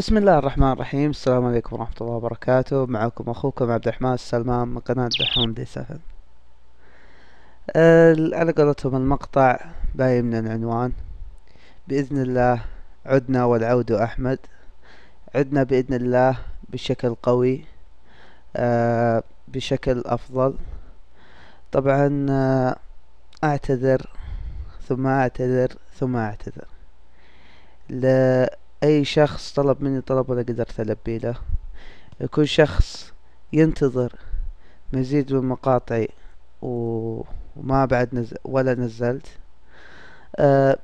بسم الله الرحمن الرحيم السلام عليكم ورحمة الله وبركاته معكم أخوكم عبد الرحمن السلمان من قناة دحوم دي سفن أه على قولتهم المقطع باين من العنوان بإذن الله عدنا والعود أحمد عدنا بإذن الله بشكل قوي آه، بشكل أفضل طبعا آه، أعتذر ثم أعتذر ثم أعتذر أي شخص طلب مني طلب ولا قدرت ألبي له كل شخص ينتظر مزيد من مقاطعي وما بعد نزل ولا نزلت أه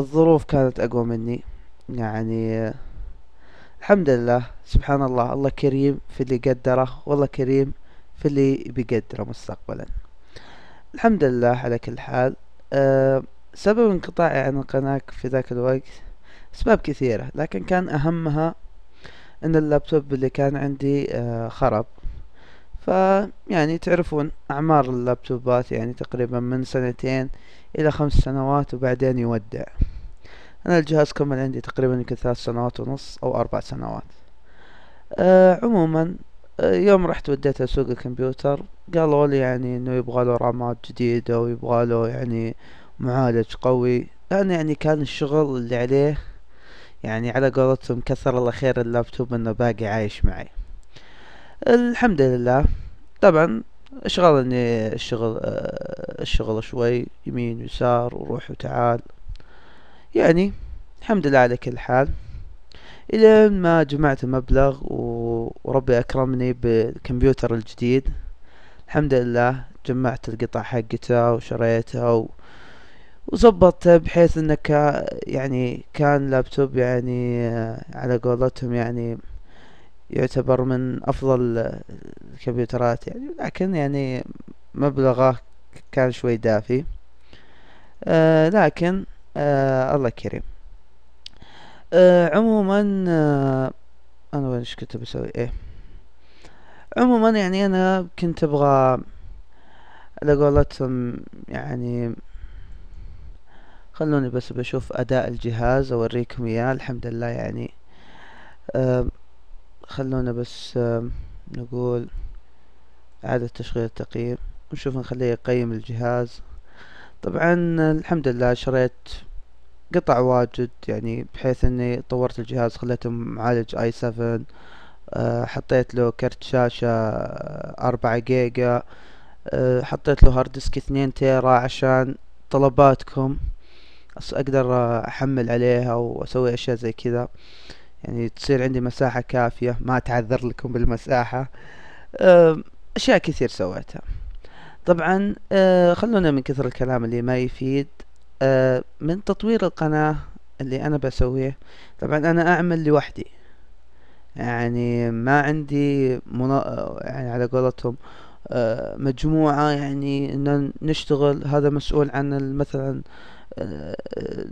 الظروف كانت أقوى مني يعني الحمد لله سبحان الله الله كريم في اللي قدره والله كريم في اللي بيقدره مستقبلا الحمد لله على كل حال أه سبب انقطاعي عن القناة في ذاك الوقت أسباب كثيرة لكن كان أهمها أن اللابتوب اللي كان عندي آه، خرب فيعني تعرفون أعمار اللابتوبات يعني تقريبا من سنتين إلى خمس سنوات وبعدين يودع أنا الجهاز كمل عندي تقريبا يمكن ثلاث سنوات ونص أو أربع سنوات أه عموما آه، يوم رحت وديته سوق الكمبيوتر قالوا لي يعني انه يبغى له رامات جديدة ويبغى له يعني معالج قوي لان يعني كان الشغل اللي عليه يعني على قولتهم كثر الله خير اللابتوب انه باقي عايش معي الحمد لله طبعا اشغلني الشغل الشغل آه، شوي يمين يسار وروح وتعال يعني الحمد لله على كل حال إلى ما جمعت مبلغ وربي أكرمني بالكمبيوتر الجديد الحمد لله جمعت القطع حقتها وشريتها وزبط بحيث انه يعني كان لابتوب يعني آه، على قولتهم يعني يعتبر من افضل الكمبيوترات يعني لكن يعني مبلغه كان شوي دافي آه، لكن آه، الله كريم عموما انا وين ايش كنت بسوي ايه عموما يعني انا كنت ابغى على قولتهم يعني خلوني بس بشوف اداء الجهاز اوريكم اياه الحمد لله يعني خلونا بس نقول اعادة تشغيل التقييم ونشوف نخليه يقيم الجهاز طبعا الحمد لله شريت قطع واجد يعني بحيث اني طورت الجهاز خليته معالج اي 7 آه، حطيت له كرت شاشة آه، أربعة جيجا آه، حطيت له هارد ديسك اثنين تيرا عشان طلباتكم اقدر احمل عليها واسوي اشياء زي كذا يعني تصير عندي مساحة كافية ما اتعذر لكم بالمساحة اشياء كثير سويتها طبعا أه، خلونا من كثر الكلام اللي ما يفيد أه، من تطوير القناة اللي انا بسويه طبعا انا اعمل لوحدي يعني ما عندي منا... يعني على قولتهم أه، مجموعة يعني ان نشتغل هذا مسؤول عن مثلا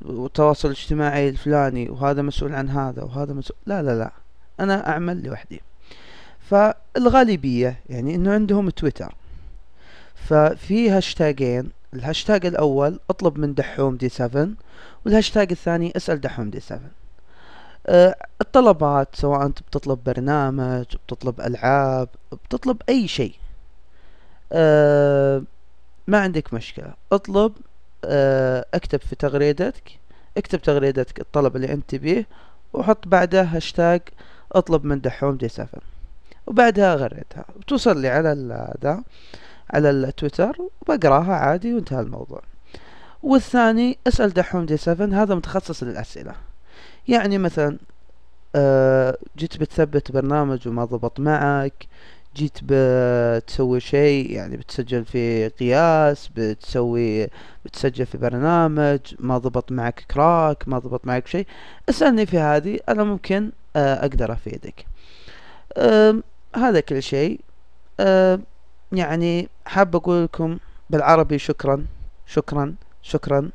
والتواصل آه، آه، الاجتماعي الفلاني وهذا مسؤول عن هذا وهذا مسؤول لا لا لا انا اعمل لوحدي فالغالبية يعني انه عندهم تويتر ففي هاشتاجين الهاشتاج الاول اطلب من دحوم دي 7 والهاشتاج الثاني اسأل دحوم دي 7 آه، الطلبات سواء انت بتطلب برنامج بتطلب العاب بتطلب اي شيء ما عندك مشكلة اطلب آه، اكتب في تغريدتك اكتب تغريدتك الطلب اللي انت تبيه وحط بعده هاشتاج اطلب من دحوم دي سفن وبعدها غريتها بتوصل لي على ذا على التويتر وبقراها عادي وانتهى الموضوع والثاني اسأل دحوم دي سفن هذا متخصص للأسئلة يعني مثلا آه، جيت بتثبت برنامج وما ضبط معك جيت بتسوي شيء يعني بتسجل في قياس بتسوي بتسجل في برنامج ما ضبط معك كراك ما ضبط معك شيء اسألني في هذه أنا ممكن آه، أقدر أفيدك هذا كل شيء يعني حاب أقول لكم بالعربي شكرا شكرا شكرا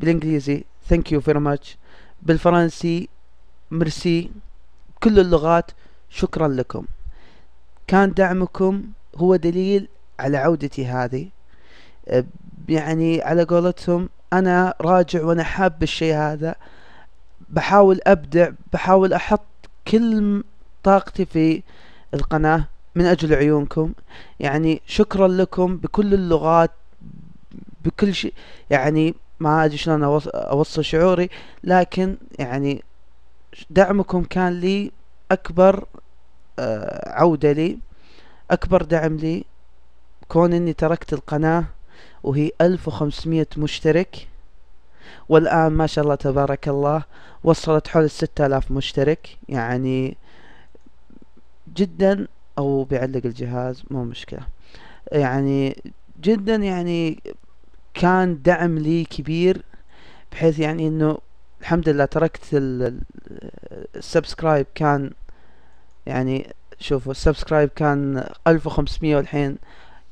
بالإنجليزي thank you very much بالفرنسي مرسي بكل اللغات شكرا لكم كان دعمكم هو دليل على عودتي هذه يعني على قولتهم أنا راجع وأنا حاب الشيء هذا بحاول أبدع بحاول أحط كل طاقتي في القناة من أجل عيونكم يعني شكرا لكم بكل اللغات بكل شيء يعني ما أدري شلون أوصل شعوري لكن يعني دعمكم كان لي أكبر آه، عودة لي أكبر دعم لي كون أني تركت القناة وهي 1500 مشترك والآن ما شاء الله تبارك الله وصلت حول 6000 مشترك يعني جدا أو بيعلق الجهاز مو مشكلة يعني جدا يعني كان دعم لي كبير بحيث يعني انه الحمد لله تركت السبسكرايب كان يعني شوفوا السبسكرايب كان ألف وخمسمية والحين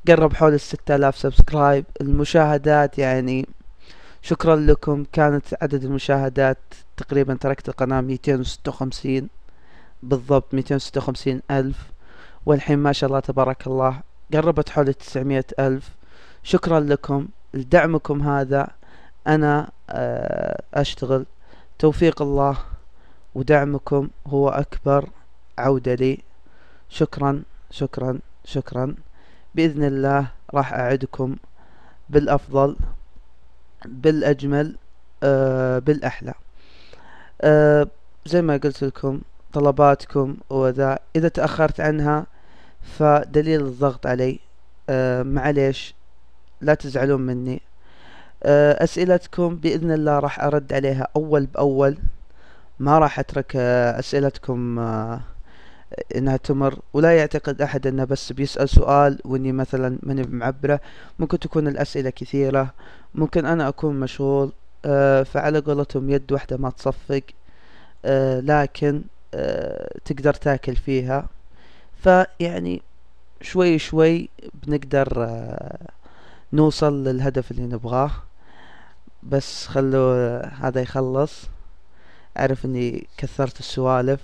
قرب حول الستة آلاف سبسكرايب المشاهدات يعني شكرا لكم كانت عدد المشاهدات تقريبا تركت القناة ميتين وستة وخمسين بالضبط ميتين وستة وخمسين ألف والحين ما شاء الله تبارك الله قربت حول التسعمية ألف شكرا لكم لدعمكم هذا أنا آه، أشتغل توفيق الله ودعمكم هو أكبر عودة لي شكرا شكرا شكرا بإذن الله راح أعدكم بالأفضل بالأجمل آه بالأحلى آه زي ما قلت لكم طلباتكم وذا إذا تأخرت عنها فدليل الضغط علي آه معليش لا تزعلون مني آه أسئلتكم بإذن الله راح أرد عليها أول بأول ما راح أترك آه أسئلتكم آه انها تمر ولا يعتقد احد انه بس بيسأل سؤال واني مثلا من معبره ممكن تكون الاسئلة كثيرة ممكن انا اكون مشغول أه فعلى قولتهم يد واحدة ما تصفق أه لكن أه تقدر تاكل فيها فيعني شوي شوي بنقدر آه، نوصل للهدف اللي نبغاه بس خلوا آه، هذا يخلص اعرف اني كثرت السوالف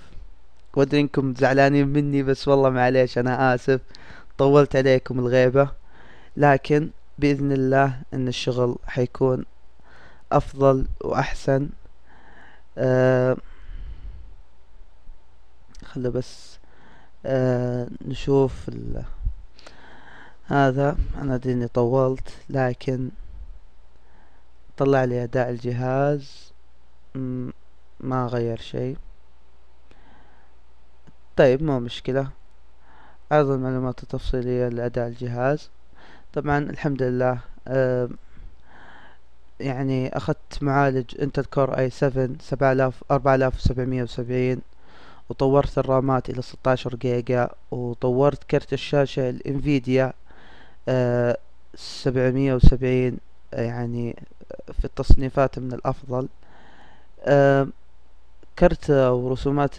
وادري انكم زعلانين مني بس والله معليش انا اسف طولت عليكم الغيبة لكن باذن الله ان الشغل حيكون افضل واحسن آه خلي بس آه نشوف ال... هذا انا ديني طولت لكن طلع لي اداء الجهاز ما غير شيء طيب مو مشكلة عرض المعلومات التفصيلية لأداء الجهاز طبعا الحمد لله يعني أخذت معالج انتل كور اي سفن سبعة آلاف أربعة آلاف وسبعمية وسبعين وطورت الرامات إلى ستاشر جيجا وطورت كرت الشاشة الانفيديا آه، سبعمية وسبعين يعني في التصنيفات من الأفضل كرت ورسومات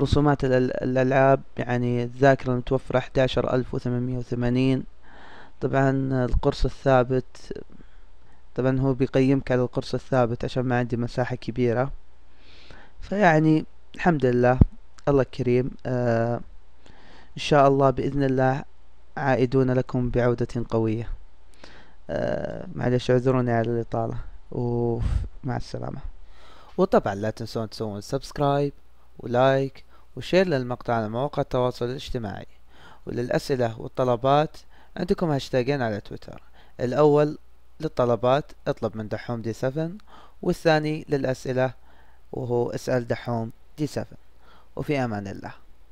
رسومات الألعاب يعني الذاكرة المتوفرة 11880 طبعا القرص الثابت طبعا هو بيقيمك على القرص الثابت عشان ما عندي مساحة كبيرة فيعني الحمد لله الله كريم آه إن شاء الله بإذن الله عائدون لكم بعودة قوية آه معلش اعذروني على الإطالة ومع السلامة وطبعا لا تنسون تسوون سبسكرايب ولايك وشير للمقطع على مواقع التواصل الاجتماعي وللأسئلة والطلبات عندكم هاشتاجين على تويتر الأول للطلبات اطلب من دحوم دي 7 والثاني للأسئلة وهو اسأل دحوم دي 7 وفي أمان الله